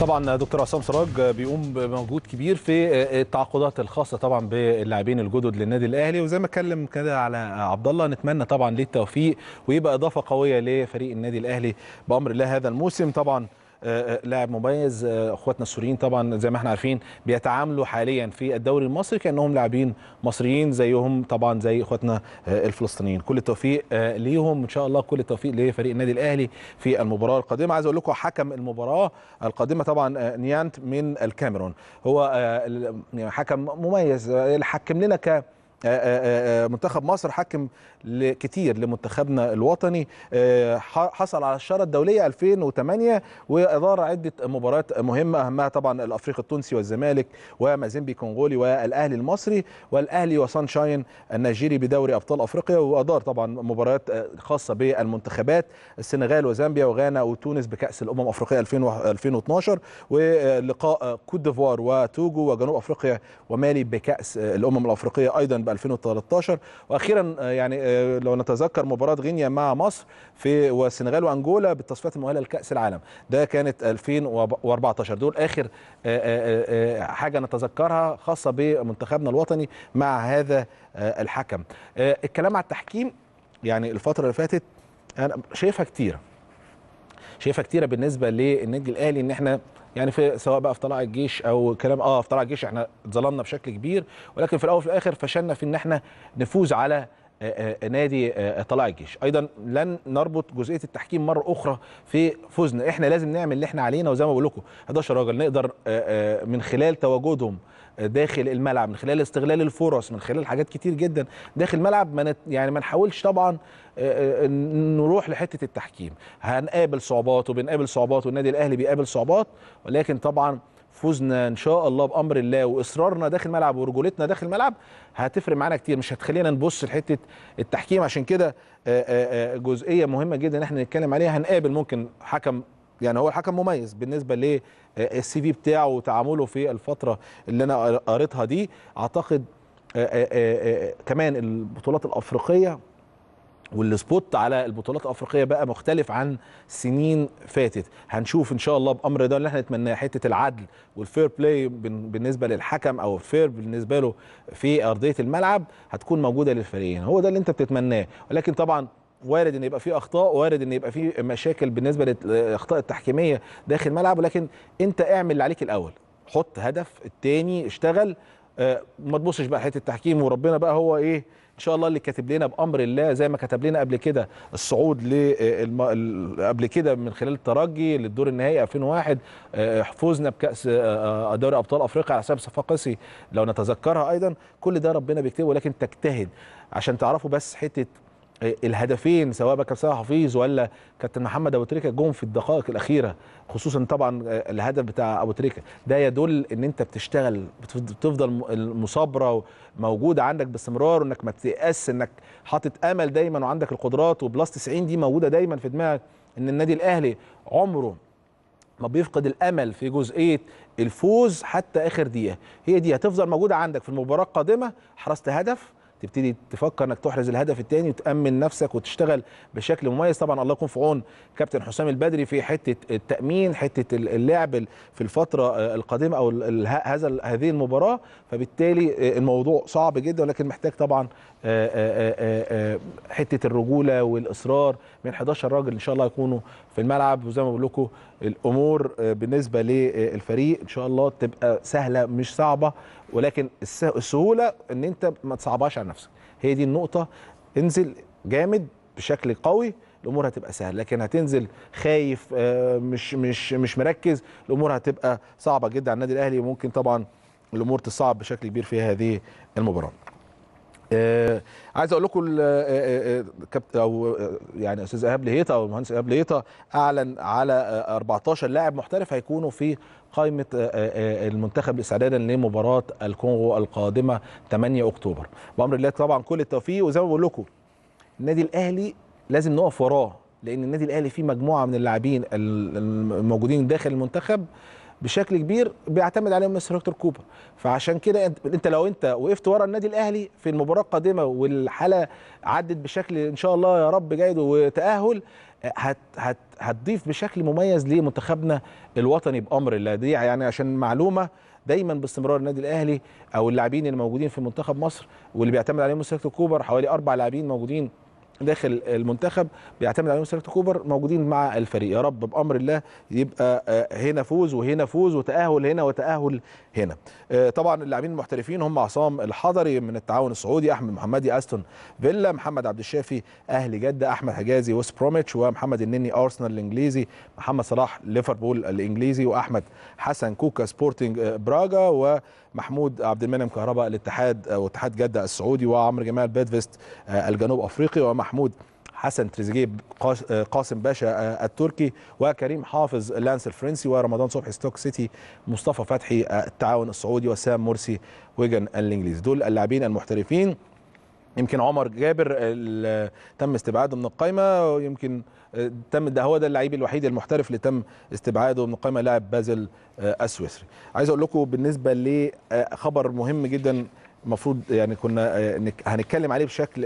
طبعا دكتور عصام سراج بيقوم بمجهود كبير في التعاقدات الخاصه طبعا باللاعبين الجدد للنادي الاهلي وزي ما اتكلم كده على عبد الله نتمنى طبعا ليه التوفيق ويبقى اضافه قويه لفريق النادي الاهلي بامر الله هذا الموسم طبعا آه، آه، لاعب مميز آه، اخواتنا السوريين طبعا زي ما احنا عارفين بيتعاملوا حاليا في الدوري المصري كانهم لاعبين مصريين زيهم طبعا زي اخواتنا الفلسطينيين كل التوفيق ليهم ان شاء الله كل التوفيق لفريق النادي الاهلي في المباراه القادمه عايز اقول لكم حكم المباراه القادمه طبعا نيانت من الكاميرون هو يعني حكم مميز حكم لنا ك آه، آه، آه، منتخب مصر حكم كتير لمنتخبنا الوطني حصل على الشارة الدولية 2008 وإدارة عدة مباريات مهمة أهمها طبعا الأفريقي التونسي والزمالك ومازيمبي كونغولي والأهلي المصري والأهلي وسانشاين النيجيري بدوري أبطال أفريقيا وأدار طبعا مباريات خاصة بالمنتخبات السنغال وزامبيا وغانا وتونس بكأس الأمم الأفريقية 2012 ولقاء كوت ديفوار وتوجو وجنوب أفريقيا ومالي بكأس الأمم الأفريقية أيضا ب 2013 واخيرا آه، يعني آه، لو نتذكر مباراه غينيا مع مصر في والسنغال وانجولا بالتصفيات المؤهله لكاس العالم ده كانت 2014 دول اخر آه، حاجه نتذكرها خاصه بمنتخبنا الوطني مع هذا الحكم الكلام على التحكيم يعني الفتره اللي فاتت انا شايفها كتيره شايفها كتيره بالنسبه للنادي الاهلي ان احنا يعني في سواء بقى في طلائع الجيش او كلام اه في طلائع الجيش احنا اتظلمنا بشكل كبير ولكن في الاول وفي الاخر فشلنا في ان احنا نفوز على آه، آه، نادي آه، طلائع الجيش ايضا لن نربط جزئيه التحكيم مره اخرى في فوزنا احنا لازم نعمل اللي احنا علينا وزي ما بقول لكم 11 راجل نقدر من خلال تواجدهم داخل الملعب من خلال استغلال الفرص من خلال حاجات كتير جدا داخل الملعب ما يعني ما نحاولش طبعا نروح لحته التحكيم هنقابل صعوبات وبنقابل صعوبات والنادي الاهلي بيقابل صعوبات ولكن طبعا فوزنا ان شاء الله بامر الله واصرارنا داخل الملعب ورجولتنا داخل الملعب هتفرق معانا كتير مش هتخلينا نبص لحته التحكيم عشان كده آه، آه، آه، جزئيه مهمه جدا ان احنا نتكلم عليها هنقابل ممكن حكم يعني هو الحكم مميز بالنسبه للسي في بتاعه وتعامله في الفتره اللي انا قريتها دي اعتقد كمان البطولات الافريقيه والسبوت على البطولات الافريقيه بقى مختلف عن سنين فاتت هنشوف ان شاء الله بامر ده اللي احنا نتمناه حته العدل والفير بلاي بالنسبه للحكم او الفير بالنسبه له في ارضيه الملعب هتكون موجوده للفريقين هو ده اللي انت بتتمناه ولكن طبعا وارد ان يبقى في اخطاء وارد ان يبقى في مشاكل بالنسبه للاخطاء التحكيميه داخل الملعب ولكن انت اعمل اللي عليك الاول حط هدف التاني اشتغل آه، ما تبصش بقى حته التحكيم وربنا بقى هو ايه ان شاء الله اللي كاتب لنا بامر الله زي ما كتب لنا قبل كده الصعود آه، قبل كده من خلال الترجي للدور النهائي 2001 آه، فوزنا بكاس دوري ابطال افريقيا على حساب صفاقسي لو نتذكرها ايضا كل ده ربنا بيكتبه ولكن تجتهد عشان تعرفوا بس حته إيه، الهدفين سواء بقى كابتن حفيظ ولا كابتن محمد ابو تريكه جم في الدقائق الاخيره خصوصا طبعا آه، الهدف بتاع ابو تريكه ده يدل ان انت بتشتغل بتفضل المصابره موجوده عندك باستمرار وانك ما تيأس انك حاطط امل دايما وعندك القدرات وبلس 90 دي موجوده دايما في دماغك ان النادي الاهلي عمره ما بيفقد الامل في جزئيه الفوز حتى اخر دقيقه هي دي هتفضل موجوده عندك في المباراه القادمه حرزت هدف تبتدي تفكر انك تحرز الهدف الثاني وتامن نفسك وتشتغل بشكل مميز طبعا الله يكون في عون كابتن حسام البدري في حته التامين حته اللعب في الفتره آه، القادمه او هذا هذه المباراه فبالتالي آه، الموضوع صعب جدا ولكن محتاج طبعا آه، حته الرجوله والاصرار من 11 راجل ان شاء الله يكونوا في الملعب وزي ما بقول لكم الامور آه، بالنسبه للفريق ان شاء الله تبقى سهله مش صعبه ولكن السهوله ان انت ما تصعبهاش على نفسك هي دي النقطه انزل جامد بشكل قوي الامور هتبقى سهله لكن هتنزل خايف آه، مش مش مش مركز الامور هتبقى صعبه جدا على النادي الاهلي وممكن طبعا الامور تصعب بشكل كبير في هذه المباراه آه، عايز اقول لكم آه، آه، كابتن او يعني استاذ ايهاب لهيطه او المهندس ايهاب لهيطه اعلن على 14 لاعب محترف هيكونوا في قائمه المنتخب استعدادا لمباراه الكونغو القادمه 8 اكتوبر بامر الله طبعا كل التوفيق وزي ما بقول لكم النادي الاهلي لازم نقف وراه لان النادي الاهلي فيه مجموعه من اللاعبين الموجودين داخل المنتخب بشكل كبير بيعتمد عليهم مستر هكتور كوبر فعشان كده انت لو انت وقفت ورا النادي الاهلي في المباراه القادمه والحاله عدت بشكل ان شاء الله يا رب جيد وتاهل هت هت هتضيف بشكل مميز لمنتخبنا الوطني بامر الله دي يعني عشان معلومه دايما باستمرار النادي الاهلي او اللاعبين الموجودين في منتخب مصر واللي بيعتمد عليهم مستر هكتور كوبر حوالي اربع لاعبين موجودين داخل المنتخب بيعتمد عليهم سيركت كوبر موجودين مع الفريق يا رب بامر الله يبقى آه، هنا فوز وهنا فوز وتاهل هنا وتاهل هنا آه، طبعا اللاعبين المحترفين هم عصام الحضري من التعاون السعودي احمد محمدي استون فيلا محمد عبد الشافي اهلي جده احمد حجازي وست بروميتش ومحمد النني ارسنال الانجليزي محمد صلاح ليفربول الانجليزي واحمد حسن كوكا سبورتنج آه، براجا و محمود عبد المنعم كهرباء الاتحاد واتحاد جده السعودي وعمرو جمال بيدفيست الجنوب افريقي ومحمد محمود حسن تريزيجيه آه، قاسم باشا آه، التركي وكريم حافظ لانس الفرنسي ورمضان صبحي ستوك سيتي مصطفى فتحي آه، التعاون السعودي وسام مرسي ويجن الانجليزي دول اللاعبين المحترفين يمكن عمر جابر تم استبعاده من القائمه ويمكن تم ده هو ده اللعيب الوحيد المحترف اللي تم استبعاده من القائمه لاعب بازل السويسري عايز اقول لكم بالنسبه لخبر مهم جدا المفروض يعني كنا هنتكلم عليه بشكل